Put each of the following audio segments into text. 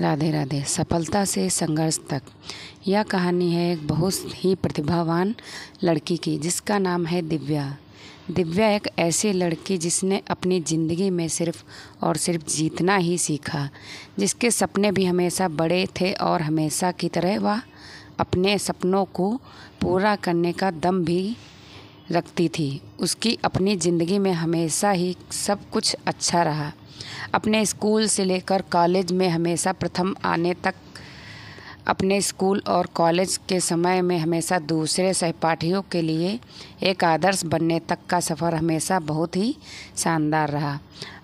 राधे राधे सफलता से संघर्ष तक यह कहानी है एक बहुत ही प्रतिभावान लड़की की जिसका नाम है दिव्या दिव्या एक ऐसी लड़की जिसने अपनी ज़िंदगी में सिर्फ और सिर्फ जीतना ही सीखा जिसके सपने भी हमेशा बड़े थे और हमेशा की तरह वह अपने सपनों को पूरा करने का दम भी रखती थी उसकी अपनी ज़िंदगी में हमेशा ही सब कुछ अच्छा रहा अपने स्कूल से लेकर कॉलेज में हमेशा प्रथम आने तक अपने स्कूल और कॉलेज के समय में हमेशा दूसरे सहपाठियों के लिए एक आदर्श बनने तक का सफ़र हमेशा बहुत ही शानदार रहा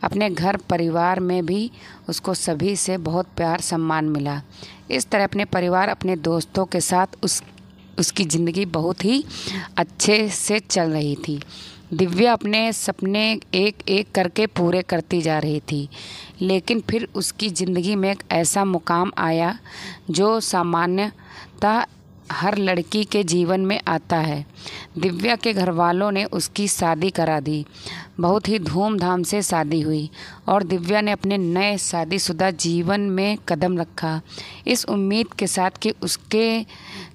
अपने घर परिवार में भी उसको सभी से बहुत प्यार सम्मान मिला इस तरह अपने परिवार अपने दोस्तों के साथ उस उसकी ज़िंदगी बहुत ही अच्छे से चल रही थी दिव्या अपने सपने एक एक करके पूरे करती जा रही थी लेकिन फिर उसकी ज़िंदगी में एक ऐसा मुकाम आया जो सामान्यतः हर लड़की के जीवन में आता है दिव्या के घर वालों ने उसकी शादी करा दी बहुत ही धूमधाम से शादी हुई और दिव्या ने अपने नए शादीशुदा जीवन में कदम रखा इस उम्मीद के साथ कि उसके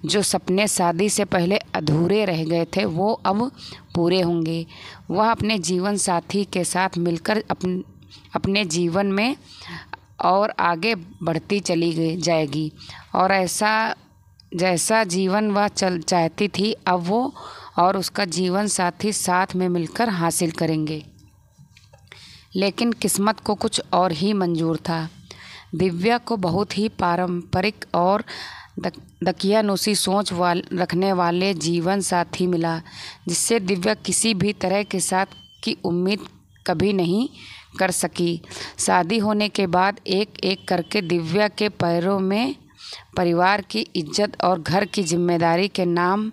जो सपने शादी से पहले अधूरे रह गए थे वो अब पूरे होंगे वह अपने जीवन साथी के साथ मिलकर अपन अपने जीवन में और आगे बढ़ती चली जाएगी और ऐसा जैसा जीवन वह चल चाहती थी अब वो और उसका जीवन साथी साथ में मिलकर हासिल करेंगे लेकिन किस्मत को कुछ और ही मंजूर था दिव्या को बहुत ही पारंपरिक और दकियानुसी सोच वाल रखने वाले जीवन साथी मिला जिससे दिव्या किसी भी तरह के साथ की उम्मीद कभी नहीं कर सकी शादी होने के बाद एक एक करके दिव्या के पैरों में परिवार की इज्जत और घर की जिम्मेदारी के नाम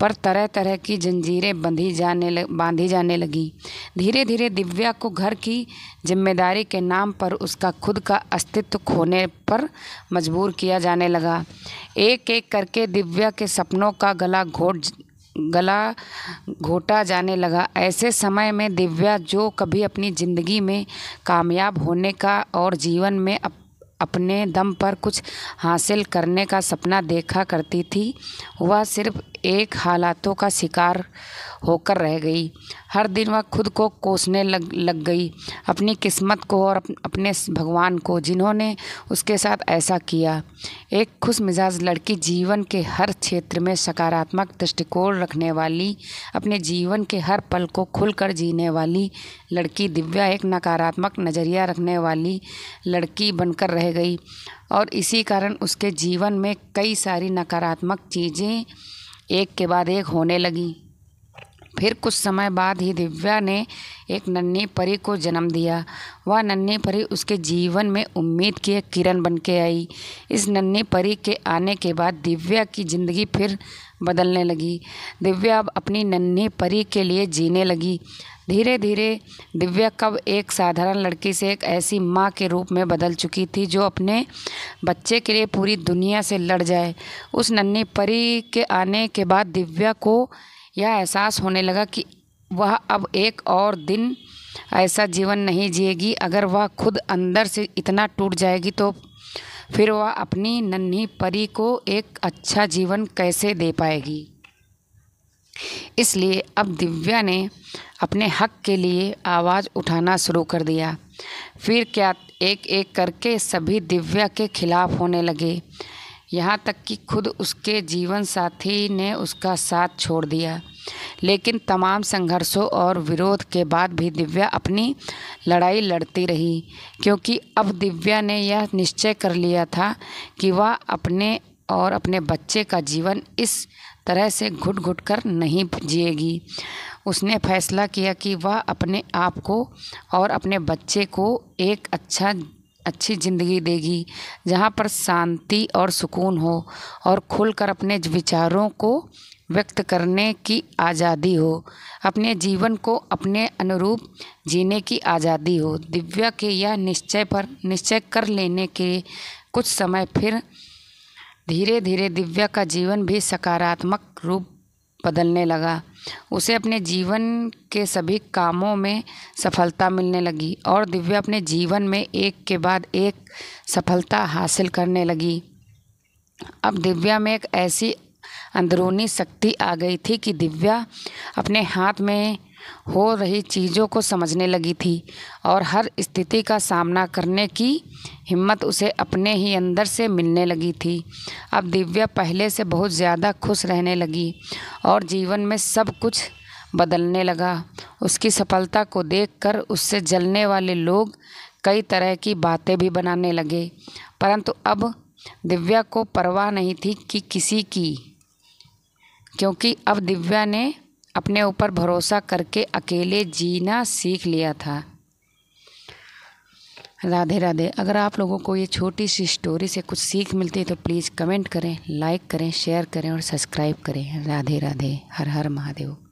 पर तरह तरह की जंजीरें बंधी जाने लग बांधी जाने लगी धीरे धीरे दिव्या को घर की जिम्मेदारी के नाम पर उसका खुद का अस्तित्व खोने पर मजबूर किया जाने लगा एक एक करके दिव्या के सपनों का गला घोट गला घोटा जाने लगा ऐसे समय में दिव्या जो कभी अपनी ज़िंदगी में कामयाब होने का और जीवन में अप अपने दम पर कुछ हासिल करने का सपना देखा करती थी वह सिर्फ एक हालातों का शिकार होकर रह गई हर दिन वह खुद को कोसने लग लग गई अपनी किस्मत को और अपने भगवान को जिन्होंने उसके साथ ऐसा किया एक खुश मिजाज लड़की जीवन के हर क्षेत्र में सकारात्मक दृष्टिकोण रखने वाली अपने जीवन के हर पल को खुलकर जीने वाली लड़की दिव्या एक नकारात्मक नज़रिया रखने वाली लड़की बनकर रह रह गई और इसी कारण उसके जीवन में कई सारी नकारात्मक चीज़ें एक के बाद एक होने लगी फिर कुछ समय बाद ही दिव्या ने एक नन्ही परी को जन्म दिया वह नन्ही परी उसके जीवन में उम्मीद की एक किरण बन के आई इस नन्ही परी के आने के बाद दिव्या की ज़िंदगी फिर बदलने लगी दिव्या अब अपनी नन्ही परी के लिए जीने लगी धीरे धीरे दिव्या कब एक साधारण लड़की से एक ऐसी माँ के रूप में बदल चुकी थी जो अपने बच्चे के लिए पूरी दुनिया से लड़ जाए उस नन्ही परी के आने के बाद दिव्या को यह एहसास होने लगा कि वह अब एक और दिन ऐसा जीवन नहीं जिएगी अगर वह खुद अंदर से इतना टूट जाएगी तो फिर वह अपनी नन्ही परी को एक अच्छा जीवन कैसे दे पाएगी इसलिए अब दिव्या ने अपने हक के लिए आवाज़ उठाना शुरू कर दिया फिर क्या एक एक करके सभी दिव्या के खिलाफ होने लगे यहाँ तक कि खुद उसके जीवन साथी ने उसका साथ छोड़ दिया लेकिन तमाम संघर्षों और विरोध के बाद भी दिव्या अपनी लड़ाई लड़ती रही क्योंकि अब दिव्या ने यह निश्चय कर लिया था कि वह अपने और अपने बच्चे का जीवन इस तरह से घुट घुट कर नहीं जिएगी उसने फैसला किया कि वह अपने आप को और अपने बच्चे को एक अच्छा अच्छी ज़िंदगी देगी जहाँ पर शांति और सुकून हो और खुलकर अपने विचारों को व्यक्त करने की आज़ादी हो अपने जीवन को अपने अनुरूप जीने की आज़ादी हो दिव्या के यह निश्चय पर निश्चय कर लेने के कुछ समय फिर धीरे धीरे दिव्या का जीवन भी सकारात्मक रूप बदलने लगा उसे अपने जीवन के सभी कामों में सफलता मिलने लगी और दिव्या अपने जीवन में एक के बाद एक सफलता हासिल करने लगी अब दिव्या में एक ऐसी अंदरूनी शक्ति आ गई थी कि दिव्या अपने हाथ में हो रही चीज़ों को समझने लगी थी और हर स्थिति का सामना करने की हिम्मत उसे अपने ही अंदर से मिलने लगी थी अब दिव्या पहले से बहुत ज़्यादा खुश रहने लगी और जीवन में सब कुछ बदलने लगा उसकी सफलता को देखकर उससे जलने वाले लोग कई तरह की बातें भी बनाने लगे परंतु अब दिव्या को परवाह नहीं थी कि किसी की क्योंकि अब दिव्या ने अपने ऊपर भरोसा करके अकेले जीना सीख लिया था राधे राधे अगर आप लोगों को ये छोटी सी स्टोरी से कुछ सीख मिलती है तो प्लीज़ कमेंट करें लाइक करें शेयर करें और सब्सक्राइब करें राधे राधे हर हर महादेव